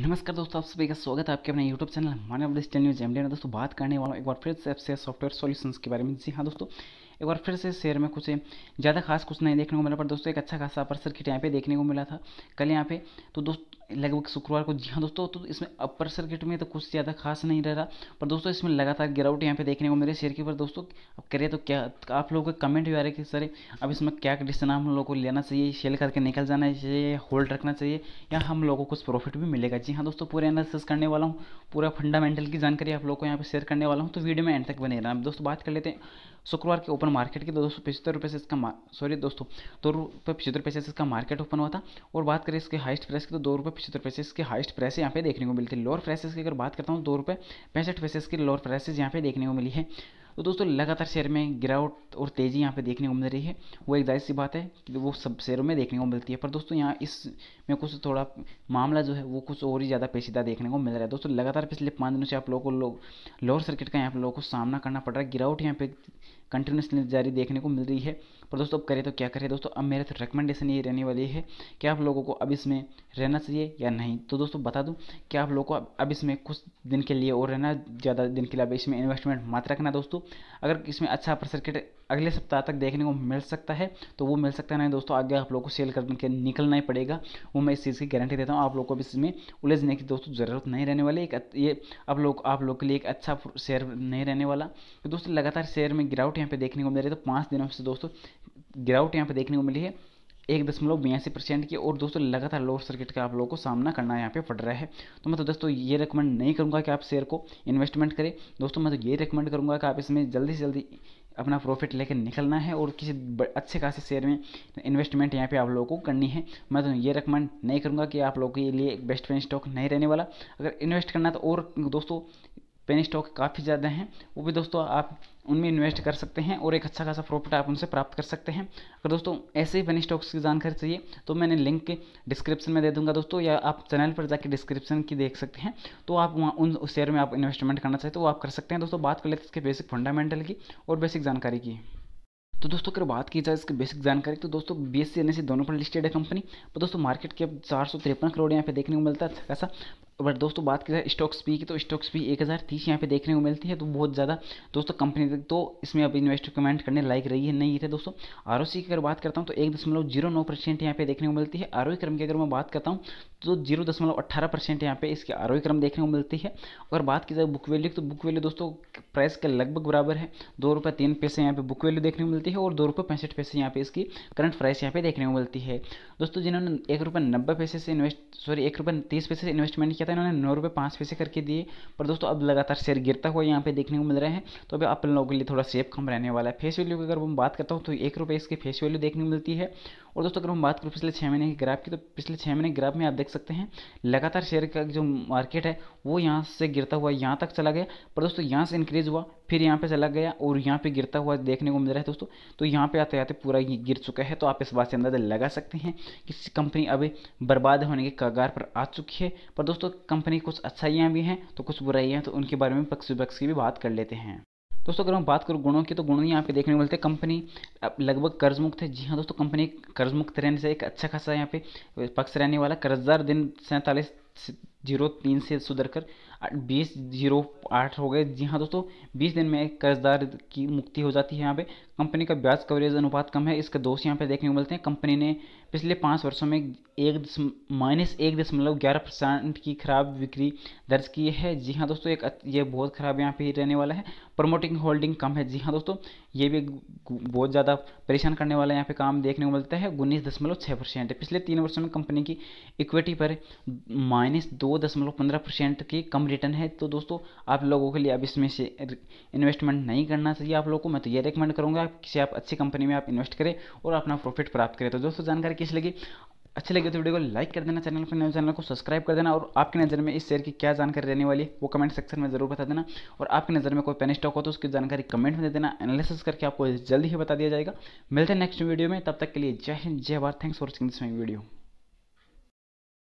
नमस्कार दोस्तों आप सभी का स्वागत है आपके अपने YouTube channel man of digital news एम में दोस्तों बात करने वाला एक बार फिर से सॉफ्टवेयर सॉल्यूशंस के बारे में जी हाँ दोस्तों एक बार फिर से शेयर में कुछ ज़्यादा खास कुछ नहीं देखने को मिला पर दोस्तों एक अच्छा खासा अपर सर्किट यहाँ पे देखने को मिला था कल यहाँ पे तो दोस्तों लगभग शुक्रवार को जी हाँ दोस्तों तो इसमें अपर सर्किट में तो कुछ ज़्यादा खास नहीं रह रहा पर दोस्तों इसमें लगातार गिरावट यहाँ पे देखने को मेरे शेयर के ऊपर दोस्तों अब करिए तो क्या आप लोगों के कमेंट भी आ रहे कि सर अब इसमें क्या डिसीजन हम लोगों को लेना चाहिए सेल करके निकल जाना चाहिए होल्ड रखना चाहिए या हम लोगों को कुछ प्रॉफिट भी मिलेगा जी हाँ दोस्तों पूरे एनालिसिस करने वाला हूँ पूरा फंडामेंटल की जानकारी आप लोग को यहाँ पर शेयर करने वाला हूँ तो वीडियो में एंड तक बने रहना दोस्तों बात कर लेते हैं शुक्रवार के ओपन मार्केट की दो सौ पचहत्तर रुपये से इसका सॉरी दोस्तों दो रुपये पचहत्तर पैसे से इसका मार्केट ओपन हुआ था और बात करें इसके हाइस्ट प्राइस की तो दो रुपये पचहत्तर पैसे इसके हाइस्ट प्राइस यहाँ पे देखने को मिलती है लोअर प्राइसेस की अगर बात करता हूँ दो रुपये पैंसठ पैसे इसकी लोअर प्राइसेज यहाँ पे देखने को मिली है तो दोस्तों लगातार शेयर में गिरावट और तेज़ी यहाँ पे देखने को मिल रही है वो एक जाहिर सी बात है कि वो सब शेयरों में देखने को मिलती है पर दोस्तों यहाँ इस में कुछ थोड़ा मामला जो है वो कुछ और ही ज़्यादा पेचीदा देखने को मिल रहा है दोस्तों लगातार पिछले पाँच दिनों से आप लोगों को लोग लोअर सर्किट का यहाँ पर लोगों को सामना करना पड़ रहा है गिरावट यहाँ पे कंटिन्यूसली जारी देखने को मिल रही है पर दोस्तों अब करें तो क्या करें दोस्तों अब मेरे तो रिकमेंडेशन ये रहने वाली है कि आप लोगों को अब इसमें रहना चाहिए या नहीं तो दोस्तों बता दूं कि आप लोगों को अब इसमें कुछ दिन के लिए और रहना ज़्यादा दिन के लिए अब इसमें इन्वेस्टमेंट मात्र रखना दोस्तों अगर इसमें अच्छा अपर सर्किट अगले सप्ताह तक देखने को मिल सकता है तो वो मिल सकता है नहीं दोस्तों आगे आप लोग को सेल के निकलना ही पड़ेगा वो मैं इस चीज़ की गारंटी देता हूँ आप लोग को भी इसमें उलझने की दोस्तों ज़रूरत नहीं रहने वाली एक ये आप लोग आप लोग के लिए एक अच्छा शेयर नहीं रहने वाला तो दोस्तों लगातार शेयर में गिरावट यहाँ पे देखने को मिल रही है तो पाँच दिनों से दोस्तों गिरावट यहाँ पर देखने को मिली है एक दशमलव बयासी परसेंट की और दोस्तों लगातार लोअर सर्किट का आप लोगों को सामना करना यहाँ पे पड़ रहा है तो मैं तो दोस्तों ये रिकमेंड नहीं करूँगा कि आप शेयर को इन्वेस्टमेंट करें दोस्तों मैं तो ये रिकमेंड करूँगा कि आप इसमें जल्दी से जल्दी अपना प्रॉफिट लेकर निकलना है और किसी अच्छे खासे शेयर में इन्वेस्टमेंट यहाँ पे आप लोगों को करनी है मैं तो ये रिकमेंड नहीं करूँगा कि आप लोगों के लिए एक बेस्ट फ्रेंड स्टॉक नहीं रहने वाला अगर इन्वेस्ट करना तो और दोस्तों पेन स्टॉक काफ़ी ज़्यादा हैं वो भी दोस्तों आप उनमें इन्वेस्ट कर सकते हैं और एक अच्छा खासा प्रॉफिट आप उनसे प्राप्त कर सकते हैं अगर दोस्तों ऐसे ही पेन स्टॉक्स की जानकारी चाहिए तो मैंने लिंक के डिस्क्रिप्शन में दे दूंगा दोस्तों या आप चैनल पर जाकर डिस्क्रिप्शन की देख सकते हैं तो आप वहाँ उन शेयर में आप इन्वेस्टमेंट करना चाहते हो आप कर सकते हैं दोस्तों बात कर लेते हैं इसके बेसिक फंडामेंटल की और बेसिक जानकारी की तो दोस्तों अगर बात की जाए इसके बेसिक जानकारी तो दोस्तों बी एस सी दोनों पर लिस्टेड है कंपनी पर तो दोस्तों मार्केट की अब चार सौ तिरपन करोड़ यहाँ पे देखने को मिलता है अच्छा खासा अगर दोस्तों बात की जाए स्टॉक्स पी की तो स्टॉक्स पी एक हज़ार तीस यहाँ पे देखने को मिलती है तो बहुत ज़्यादा दोस्तों कंपनी तो इसमें अब इन्वेस्टर कमेंट करने लायक रही है नहीं थे दोस्तों आर की अगर बात करता हूँ तो एक दशमलव जीरो नौ परसेंट यहाँ पे देखने को मिलती है आर e क्रम की अगर मैं बात करता हूँ तो जीरो दशमलव अट्ठारह परसेंट यहाँ पे इसकी आर e क्रम देखने को मिलती है अगर बात की जाए बुक वैल्यू तो बुक वैल्यू दोस्तों प्राइस के लगभग बराबर है दो रुपये तीन पैसे यहाँ पे बुक वैल्यू देखने को मिलती है और दो रुपये पैंसठ पैसे यहाँ पे इसकी करंट प्राइस यहाँ पे देखने को मिलती है दोस्तों जिन्होंने एक रुपये नब्बे पैसे से इन्वेस्ट सॉरी एक रुपये तीस पैसे से इन्वेस्टमेंट किया था इन्होंने नौ रुपये पाँच पैसे करके दिए पर दोस्तों अब लगातार शेयर गिरता हुआ यहाँ पे देखने को मिल रहा है तो अभी अपन लोगों के लिए थोड़ा सेफ कम रहने वाला है फेस वैल्यू की अगर हम बात करता हूँ तो एक रुपये इसकी फेस वैल्यू देखने को मिलती है और दोस्तों अगर हम बात करूँ पिछले छः महीने की ग्राफ की तो पिछले छः महीने ग्राफ में आप देख सकते हैं लगातार शेयर का जो मार्केट है वो यहाँ से गिरता हुआ यहाँ तक चला गया पर दोस्तों यहाँ से इंक्रीज हुआ फिर यहाँ पे चला गया और यहाँ पे गिरता हुआ देखने को मिल रहा है दोस्तों तो यहाँ पे आते आते पूरा गिर चुका है तो आप इस बात से अंदाजा लगा सकते हैं कि कंपनी अभी बर्बाद होने के कगार पर आ चुकी है पर दोस्तों कंपनी कुछ अच्छाइयाँ भी हैं तो कुछ बुराइयाँ तो उनके बारे में पक्ष विपक्ष की भी बात कर लेते हैं दोस्तों अगर हम बात करूँ गुणों की तो गुण यहाँ पे देखने को मिलते हैं कंपनी लगभग कर्ज मुक्त है जी हाँ दोस्तों कंपनी कर्ज मुक्त रहने से एक अच्छा खासा यहाँ पे पक्ष रहने वाला कर्जदार दिन सैंतालीस जीरो तीन से सुधर कर बीस जीरो आठ हो गए जी हाँ दोस्तों बीस दिन में कर्जदार की मुक्ति हो जाती है यहाँ पे कंपनी का ब्याज कवरेज अनुपात कम है इसके दोष यहाँ पे देखने को मिलते हैं कंपनी ने पिछले पाँच वर्षों में एक माइनस एक दशमलव ग्यारह परसेंट की खराब बिक्री दर्ज की है जी हाँ दोस्तों एक ये बहुत खराब यहाँ पे रहने वाला है प्रमोटिंग होल्डिंग कम है जी हाँ दोस्तों ये भी बहुत ज़्यादा परेशान करने वाला यहाँ पे काम देखने को मिलता है उन्नीस दशमलव छः परसेंट पिछले तीन वर्षों में कंपनी की इक्विटी पर माइनस दो दो दशमलव पंद्रह परसेंट की कम रिटर्न है तो दोस्तों आप लोगों के लिए अब इसमें से इन्वेस्टमेंट नहीं करना चाहिए आप लोगों को मैं तो ये रिकमेंड करूँगा किसी आप अच्छी कंपनी में आप इन्वेस्ट करें और अपना प्रॉफिट प्राप्त करें तो दोस्तों जानकारी किस लगी अच्छी लगी तो वीडियो को लाइक कर देना चैनल पर नए चैनल को सब्सक्राइब कर देना और आपकी नज़र में इस शेयर की क्या जानकारी रहने वाली है वो कमेंट सेक्शन में जरूर बता देना और आपकी नज़र में कोई पेन स्टॉक हो तो उसकी जानकारी कमेंट में दे देना एनालिसिस करके आपको जल्दी ही बता दिया जाएगा मिलते हैं नेक्स्ट वीडियो में तब तक के लिए जय हिंद जय Bharat thanks for watching this my video